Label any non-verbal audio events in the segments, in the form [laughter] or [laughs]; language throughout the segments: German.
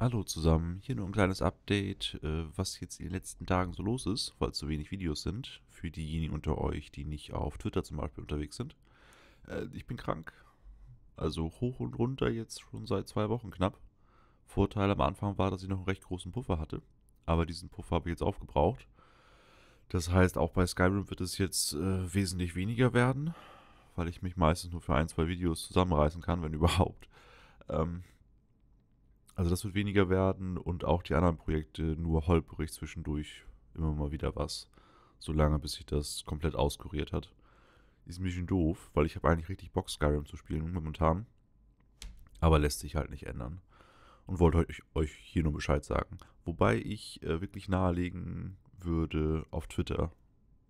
Hallo zusammen, hier nur ein kleines Update, äh, was jetzt in den letzten Tagen so los ist, weil es so wenig Videos sind, für diejenigen unter euch, die nicht auf Twitter zum Beispiel unterwegs sind. Äh, ich bin krank, also hoch und runter jetzt schon seit zwei Wochen knapp. Vorteil am Anfang war, dass ich noch einen recht großen Puffer hatte, aber diesen Puffer habe ich jetzt aufgebraucht. Das heißt, auch bei Skyrim wird es jetzt äh, wesentlich weniger werden, weil ich mich meistens nur für ein, zwei Videos zusammenreißen kann, wenn [laughs] überhaupt. Ähm, also das wird weniger werden und auch die anderen Projekte nur holprig zwischendurch immer mal wieder was. Solange bis sich das komplett auskuriert hat. Ist ein bisschen doof, weil ich habe eigentlich richtig Bock, Skyrim zu spielen momentan. Aber lässt sich halt nicht ändern. Und wollte euch, euch hier nur Bescheid sagen. Wobei ich äh, wirklich nahelegen würde, auf Twitter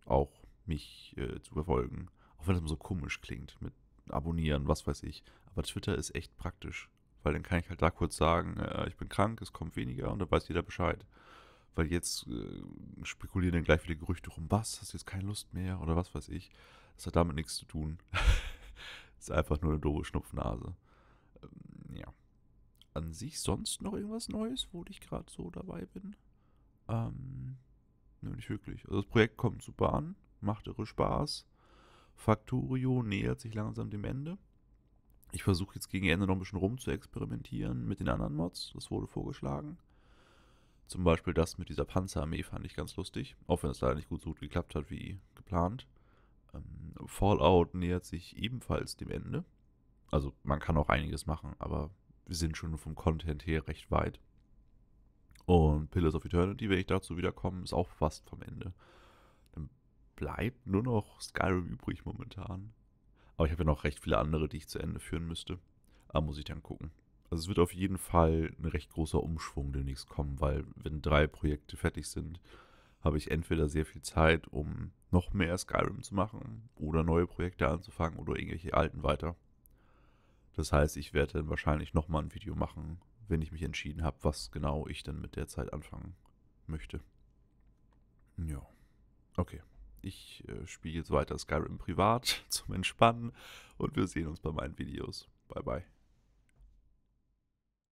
auch mich äh, zu verfolgen. Auch wenn das immer so komisch klingt mit abonnieren, was weiß ich. Aber Twitter ist echt praktisch weil dann kann ich halt da kurz sagen, äh, ich bin krank, es kommt weniger und dann weiß jeder Bescheid. Weil jetzt äh, spekulieren dann gleich wieder Gerüchte rum, was, hast du jetzt keine Lust mehr oder was weiß ich. Das hat damit nichts zu tun. [laughs] ist einfach nur eine doofe Schnupfnase. Ähm, ja. An sich sonst noch irgendwas Neues, wo ich gerade so dabei bin? Ähm, ne, nicht wirklich. Also das Projekt kommt super an, macht irre Spaß. Factorio nähert sich langsam dem Ende. Ich versuche jetzt gegen Ende noch ein bisschen rum zu experimentieren mit den anderen Mods. Das wurde vorgeschlagen. Zum Beispiel das mit dieser Panzerarmee fand ich ganz lustig, auch wenn es leider nicht gut so gut geklappt hat wie geplant. Ähm, Fallout nähert sich ebenfalls dem Ende. Also man kann auch einiges machen, aber wir sind schon vom Content her recht weit. Und Pillars of Eternity, wenn ich dazu wiederkomme, ist auch fast vom Ende. Dann bleibt nur noch Skyrim übrig momentan. Aber ich habe ja noch recht viele andere, die ich zu Ende führen müsste. Aber ah, muss ich dann gucken. Also es wird auf jeden Fall ein recht großer Umschwung demnächst kommen, weil wenn drei Projekte fertig sind, habe ich entweder sehr viel Zeit, um noch mehr Skyrim zu machen oder neue Projekte anzufangen oder irgendwelche alten weiter. Das heißt, ich werde dann wahrscheinlich nochmal ein Video machen, wenn ich mich entschieden habe, was genau ich dann mit der Zeit anfangen möchte. Ja. Okay. Ich äh, spiele jetzt weiter Skyrim privat [laughs] zum Entspannen und wir sehen uns bei meinen Videos. Bye bye.